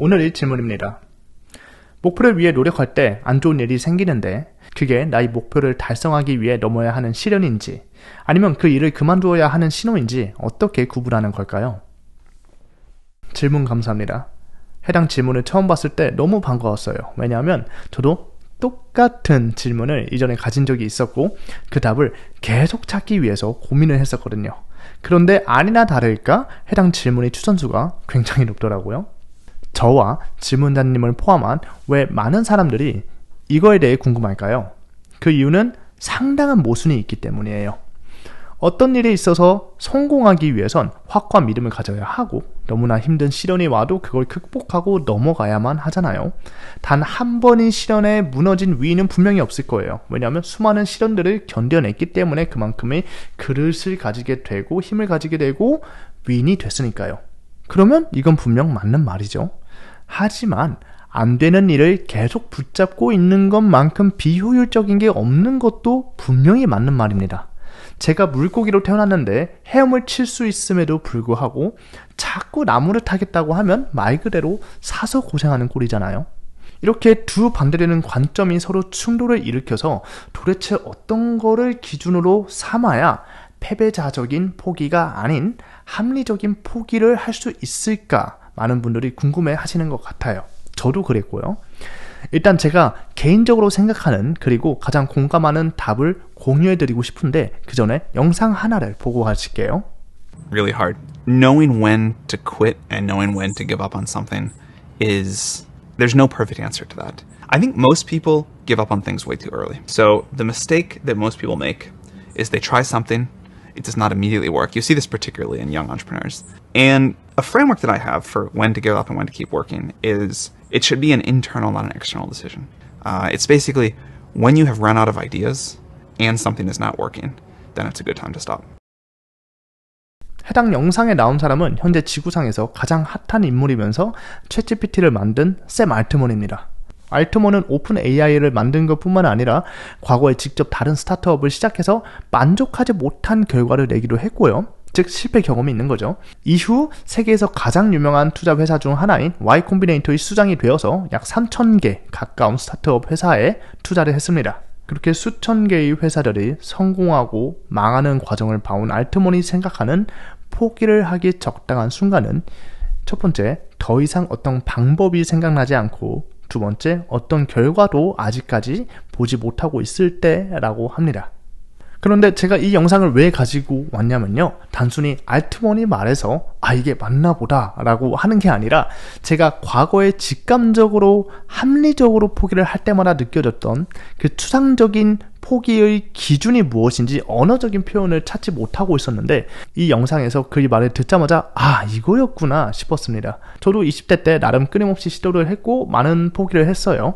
오늘의 질문입니다. 목표를 위해 노력할 때 안 좋은 일이 생기는데 그게 나의 목표를 달성하기 위해 넘어야 하는 시련인지 아니면 그 일을 그만두어야 하는 신호인지 어떻게 구분하는 걸까요? 질문 감사합니다. 해당 질문을 처음 봤을 때 너무 반가웠어요. 왜냐하면 저도 똑같은 질문을 이전에 가진 적이 있었고 그 답을 계속 찾기 위해서 고민을 했었거든요. 그런데 아니나 다를까 해당 질문의 추천수가 굉장히 높더라고요. 저와 질문자님을 포함한 왜 많은 사람들이 이거에 대해 궁금할까요? 그 이유는 상당한 모순이 있기 때문이에요. 어떤 일에 있어서 성공하기 위해선 확고한 믿음을 가져야 하고 너무나 힘든 시련이 와도 그걸 극복하고 넘어가야만 하잖아요. 단 한 번인 시련에 무너진 위인은 분명히 없을 거예요. 왜냐하면 수많은 시련들을 견뎌냈기 때문에 그만큼의 그릇을 가지게 되고 힘을 가지게 되고 위인이 됐으니까요. 그러면 이건 분명 맞는 말이죠. 하지만 안 되는 일을 계속 붙잡고 있는 것만큼 비효율적인 게 없는 것도 분명히 맞는 말입니다. 제가 물고기로 태어났는데 헤엄을 칠 수 있음에도 불구하고 자꾸 나무를 타겠다고 하면 말 그대로 사서 고생하는 꼴이잖아요. 이렇게 두 반대되는 관점이 서로 충돌을 일으켜서 도대체 어떤 거를 기준으로 삼아야 패배자적인 포기가 아닌 합리적인 포기를 할 수 있을까? 많은 분들이 궁금해 하시는 것 같아요. 저도 그랬고요. 일단 제가 개인적으로 생각하는 그리고 가장 공감하는 답을 공유해 드리고 싶은데 그 전에 영상 하나를 보고 가실게요. Really hard. Knowing when to quit and knowing when to give up on something is there's no perfect answer to that. I think most people give up on things way too early. So the mistake that most people make is they try something it does not immediately work. You see this particularly in young entrepreneurs. And a framework that I have for when to give up and when to keep working is it should be an internal, not an external decision. Uh, it's basically when you have run out of ideas and something is not working, then it's a good time to stop. 해당 영상에 나온 사람은 현재 지구상에서 가장 핫한 인물이면서 챗GPT를 만든 샘 알트먼입니다. 알트먼은 오픈 AI를 만든 것뿐만 아니라 과거에 직접 다른 스타트업을 시작해서 만족하지 못한 결과를 내기도 했고요. 즉 실패 경험이 있는 거죠. 이후 세계에서 가장 유명한 투자 회사 중 하나인 Y 콤비네이터의 수장이 되어서 약 3천 개 가까운 스타트업 회사에 투자를 했습니다. 그렇게 수천 개의 회사들이 성공하고 망하는 과정을 봐온 알트몬이 생각하는 포기를 하기 적당한 순간은 첫 번째, 더 이상 어떤 방법이 생각나지 않고 두 번째, 어떤 결과도 아직까지 보지 못하고 있을 때라고 합니다. 그런데 제가 이 영상을 왜 가지고 왔냐면요. 단순히 알트먼이 말해서 아 이게 맞나 보다라고 하는 게 아니라 제가 과거에 직감적으로 합리적으로 포기를 할 때마다 느껴졌던 그 추상적인 포기의 기준이 무엇인지 언어적인 표현을 찾지 못하고 있었는데 이 영상에서 그의 말을 듣자마자 아 이거였구나 싶었습니다. 저도 20대 때 나름 끊임없이 시도를 했고 많은 포기를 했어요.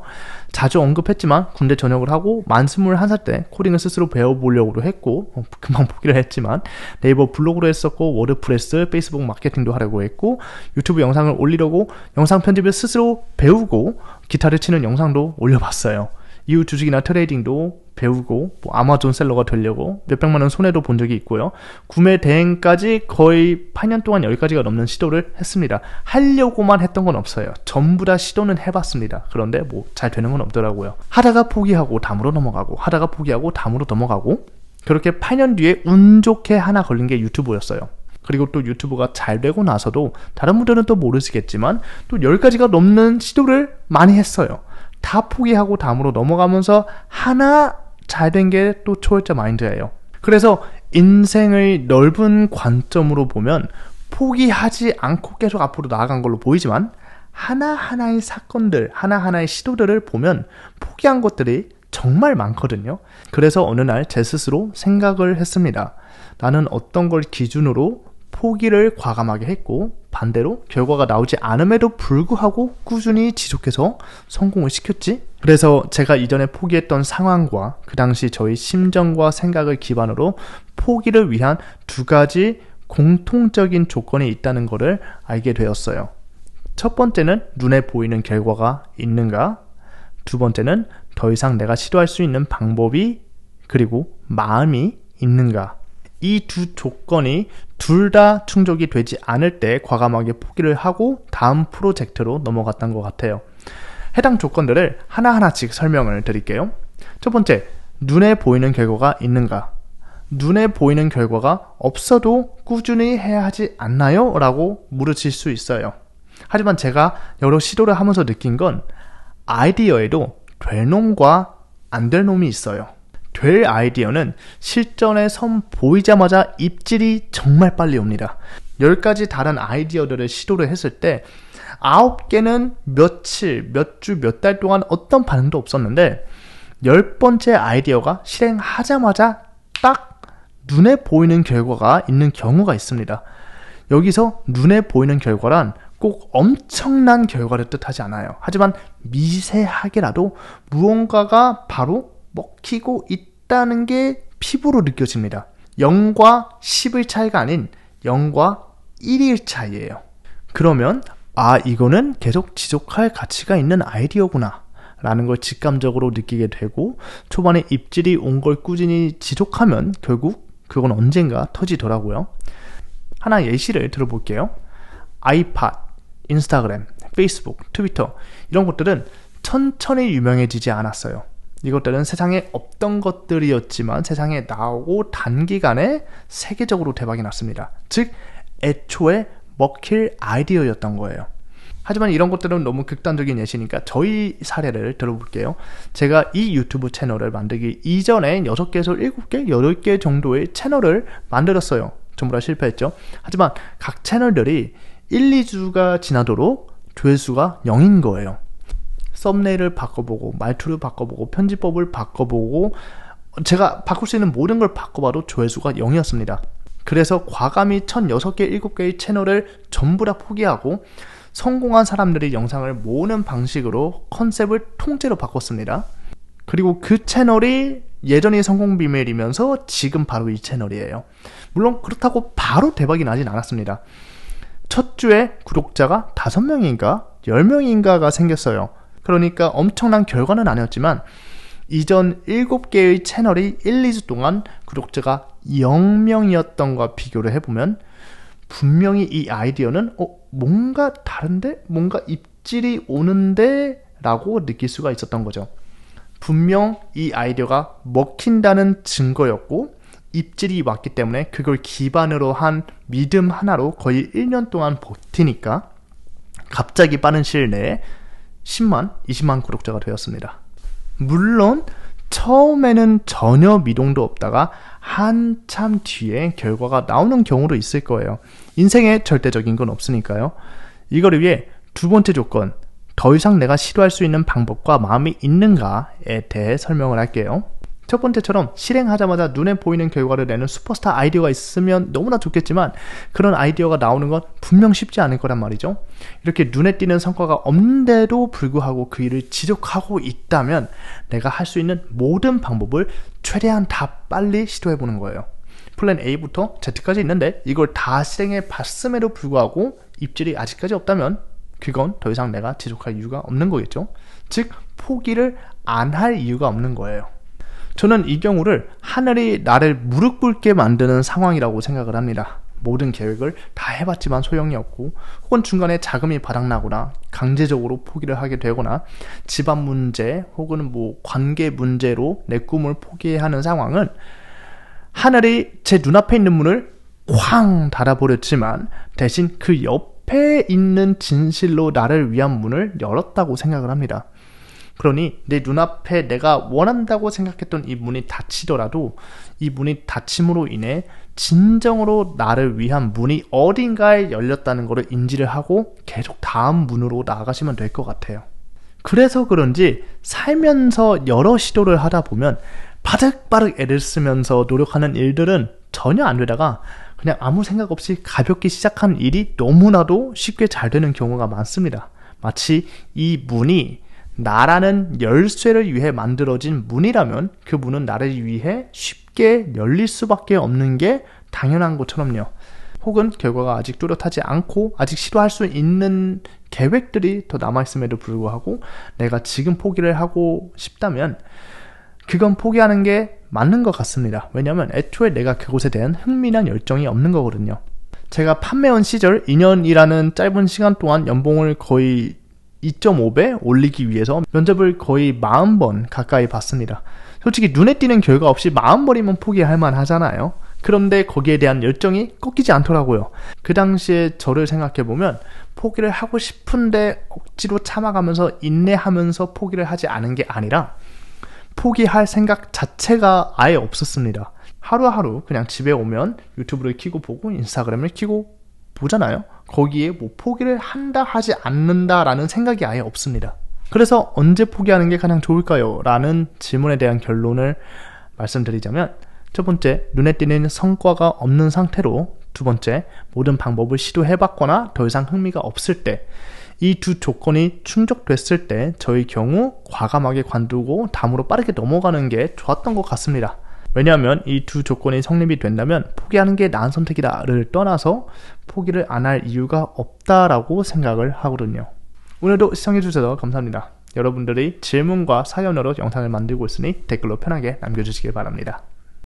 자주 언급했지만 군대 전역을 하고 만 21살 때 코딩을 스스로 배워보려고 했고 어, 금방 포기를 했지만 네이버 블로그로 했었고 워드프레스, 페이스북 마케팅도 하려고 했고 유튜브 영상을 올리려고 영상 편집을 스스로 배우고 기타를 치는 영상도 올려봤어요. 이후 주식이나 트레이딩도 배우고 뭐 아마존 셀러가 되려고 몇백만 원 손해도 본 적이 있고요. 구매 대행까지 거의 8년 동안 여기까지가 넘는 시도를 했습니다. 하려고만 했던 건 없어요. 전부 다 시도는 해봤습니다. 그런데 뭐 잘 되는 건 없더라고요. 하다가 포기하고 담으로 넘어가고 하다가 포기하고 담으로 넘어가고 그렇게 8년 뒤에 운 좋게 하나 걸린 게 유튜브였어요. 그리고 또 유튜브가 잘 되고 나서도 다른 분들은 또 모르시겠지만 또 10가지가 넘는 시도를 많이 했어요. 다 포기하고 다음으로 넘어가면서 하나 잘 된 게 또 초월자 마인드예요. 그래서 인생의 넓은 관점으로 보면 포기하지 않고 계속 앞으로 나아간 걸로 보이지만 하나하나의 사건들, 하나하나의 시도들을 보면 포기한 것들이 정말 많거든요. 그래서 어느 날 제 스스로 생각을 했습니다. 나는 어떤 걸 기준으로 포기를 과감하게 했고 반대로 결과가 나오지 않음에도 불구하고 꾸준히 지속해서 성공을 시켰지. 그래서 제가 이전에 포기했던 상황과 그 당시 저희 심정과 생각을 기반으로 포기를 위한 두 가지 공통적인 조건이 있다는 것을 알게 되었어요. 첫 번째는 눈에 보이는 결과가 있는가? 두 번째는 더 이상 내가 시도할 수 있는 방법이 그리고 마음이 있는가? 이두 조건이 둘 다 충족이 되지 않을 때 과감하게 포기를 하고 다음 프로젝트로 넘어갔던 것 같아요. 해당 조건들을 하나하나씩 설명을 드릴게요. 첫 번째, 눈에 보이는 결과가 있는가? 눈에 보이는 결과가 없어도 꾸준히 해야 하지 않나요? 라고 물으실 수 있어요. 하지만 제가 여러 시도를 하면서 느낀 건 아이디어에도 될 놈과 안 될 놈이 있어요. 될 아이디어는 실전에 선 보이자마자 입질이 정말 빨리 옵니다. 10가지 다른 아이디어들을 시도를 했을 때 9개는 며칠, 몇 주, 몇 달 동안 어떤 반응도 없었는데 10번째 아이디어가 실행하자마자 딱 눈에 보이는 결과가 있는 경우가 있습니다. 여기서 눈에 보이는 결과란 꼭 엄청난 결과를 뜻하지 않아요. 하지만 미세하게라도 무언가가 바로 먹히고 있다는 게 피부로 느껴집니다. 0과 10일 차이가 아닌 0과 1일 차이에요 그러면 아 이거는 계속 지속할 가치가 있는 아이디어구나 라는 걸 직감적으로 느끼게 되고 초반에 입질이 온 걸 꾸준히 지속하면 결국 그건 언젠가 터지더라고요. 하나 예시를 들어볼게요. 아이팟, 인스타그램, 페이스북, 트위터 이런 것들은 천천히 유명해지지 않았어요. 이것들은 세상에 없던 것들이었지만 세상에 나오고 단기간에 세계적으로 대박이 났습니다. 즉, 애초에 먹힐 아이디어였던 거예요. 하지만 이런 것들은 너무 극단적인 예시니까 저희 사례를 들어볼게요. 제가 이 유튜브 채널을 만들기 이전에 6개에서 7개, 8개 정도의 채널을 만들었어요. 전부 다 실패했죠. 하지만 각 채널들이 1, 2주가 지나도록 조회수가 0인 거예요. 썸네일을 바꿔보고 말투를 바꿔보고 편집법을 바꿔보고 제가 바꿀 수 있는 모든 걸 바꿔봐도 조회수가 0이었습니다. 그래서 과감히 1006개, 7개의 채널을 전부 다 포기하고 성공한 사람들의 영상을 모으는 방식으로 컨셉을 통째로 바꿨습니다. 그리고 그 채널이 예전의 성공 비밀이면서 지금 바로 이 채널이에요. 물론 그렇다고 바로 대박이 나진 않았습니다. 첫 주에 구독자가 5명인가 10명인가가 생겼어요. 그러니까 엄청난 결과는 아니었지만 이전 7개의 채널이 1, 2주 동안 구독자가 0명이었던과 비교를 해보면 분명히 이 아이디어는 어, 뭔가 다른데? 뭔가 입질이 오는데? 라고 느낄 수가 있었던 거죠. 분명 이 아이디어가 먹힌다는 증거였고 입질이 왔기 때문에 그걸 기반으로 한 믿음 하나로 거의 1년 동안 버티니까 갑자기 빠른 시일 내에 10만, 20만 구독자가 되었습니다. 물론 처음에는 전혀 미동도 없다가 한참 뒤에 결과가 나오는 경우도 있을 거예요. 인생에 절대적인 건 없으니까요. 이거를 위해 두 번째 조건, 더 이상 내가 시도할 수 있는 방법과 마음이 있는가에 대해 설명을 할게요. 첫 번째처럼 실행하자마자 눈에 보이는 결과를 내는 슈퍼스타 아이디어가 있으면 너무나 좋겠지만 그런 아이디어가 나오는 건 분명 쉽지 않을 거란 말이죠. 이렇게 눈에 띄는 성과가 없는데도 불구하고 그 일을 지속하고 있다면 내가 할 수 있는 모든 방법을 최대한 다 빨리 시도해 보는 거예요. 플랜 A부터 Z까지 있는데 이걸 다 실행해 봤음에도 불구하고 입질이 아직까지 없다면 그건 더 이상 내가 지속할 이유가 없는 거겠죠. 즉 포기를 안 할 이유가 없는 거예요. 저는 이 경우를 하늘이 나를 무릎 꿇게 만드는 상황이라고 생각을 합니다. 모든 계획을 다 해봤지만 소용이 없고 혹은 중간에 자금이 바닥나거나 강제적으로 포기를 하게 되거나 집안 문제 혹은 뭐 관계 문제로 내 꿈을 포기하는 상황은 하늘이 제 눈앞에 있는 문을 쾅 닫아버렸지만 대신 그 옆에 있는 진실로 나를 위한 문을 열었다고 생각을 합니다. 그러니 내 눈앞에 내가 원한다고 생각했던 이 문이 닫히더라도 이 문이 닫힘으로 인해 진정으로 나를 위한 문이 어딘가에 열렸다는 것을 인지를 하고 계속 다음 문으로 나아가시면 될 것 같아요. 그래서 그런지 살면서 여러 시도를 하다 보면 바득바득 애를 쓰면서 노력하는 일들은 전혀 안 되다가 그냥 아무 생각 없이 가볍게 시작한 일이 너무나도 쉽게 잘 되는 경우가 많습니다. 마치 이 문이 나라는 열쇠를 위해 만들어진 문이라면 그 문은 나를 위해 쉽게 열릴 수밖에 없는 게 당연한 것처럼요. 혹은 결과가 아직 뚜렷하지 않고 아직 시도할 수 있는 계획들이 더 남아있음에도 불구하고 내가 지금 포기를 하고 싶다면 그건 포기하는 게 맞는 것 같습니다. 왜냐면 애초에 내가 그곳에 대한 흥미난 열정이 없는 거거든요. 제가 판매원 시절 2년이라는 짧은 시간 동안 연봉을 거의 2.5배 올리기 위해서 면접을 거의 40번 가까이 봤습니다. 솔직히 눈에 띄는 결과 없이 마음버리면 포기할 만하잖아요. 그런데 거기에 대한 열정이 꺾이지 않더라고요. 그 당시에 저를 생각해보면 포기를 하고 싶은데 억지로 참아가면서 인내하면서 포기를 하지 않은 게 아니라 포기할 생각 자체가 아예 없었습니다. 하루하루 그냥 집에 오면 유튜브를 키고 보고 인스타그램을 키고 보잖아요. 거기에 뭐 포기를 한다 하지 않는다라는 생각이 아예 없습니다. 그래서 언제 포기하는 게 가장 좋을까요? 라는 질문에 대한 결론을 말씀드리자면 첫 번째, 눈에 띄는 성과가 없는 상태로 두 번째, 모든 방법을 시도해봤거나 더 이상 흥미가 없을 때 이 두 조건이 충족됐을 때 저희 경우 과감하게 관두고 다음으로 빠르게 넘어가는 게 좋았던 것 같습니다. 왜냐하면 이 두 조건이 성립이 된다면 포기하는 게 나은 선택이다를 떠나서 포기를 안 할 이유가 없다라고 생각을 하거든요. 오늘도 시청해주셔서 감사합니다. 여러분들의 질문과 사연으로 영상을 만들고 있으니 댓글로 편하게 남겨주시길 바랍니다.